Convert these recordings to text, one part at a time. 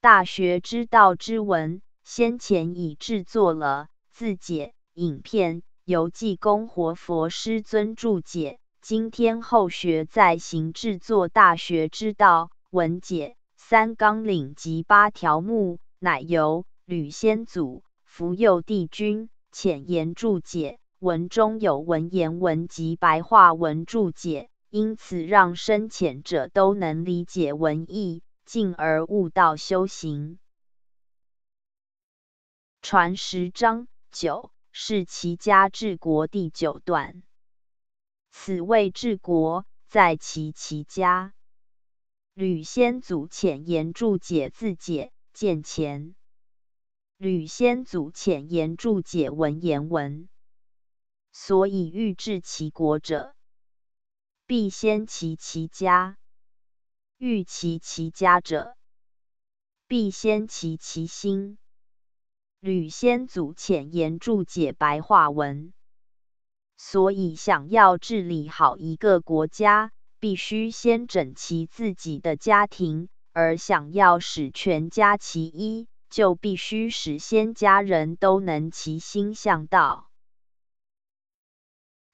大学之道之文，先前已制作了字解影片，由济公活佛师尊注解。今天后学再行制作大学之道文解三纲领及八条目，乃由吕先祖福佑帝君浅言注解，文中有文言文及白话文注解，因此让深浅者都能理解文意。进而悟道修行。传十章九是齐家治国第九段，此谓治国在齐其家。吕先祖遣言注解字解见前。吕先祖遣言注解文言文。所以欲治其国者，必先齐其家。欲齐其家者，必先齐其心。吕先祖浅言注解白话文。所以，想要治理好一个国家，必须先整齐自己的家庭；而想要使全家齐一，就必须使先家人都能齐心向道。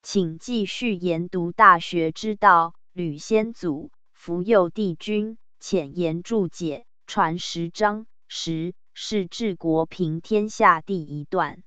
请继续研读《大学之道》，吕先祖。《福佑帝君浅言注解》传十章十是治国平天下第一段。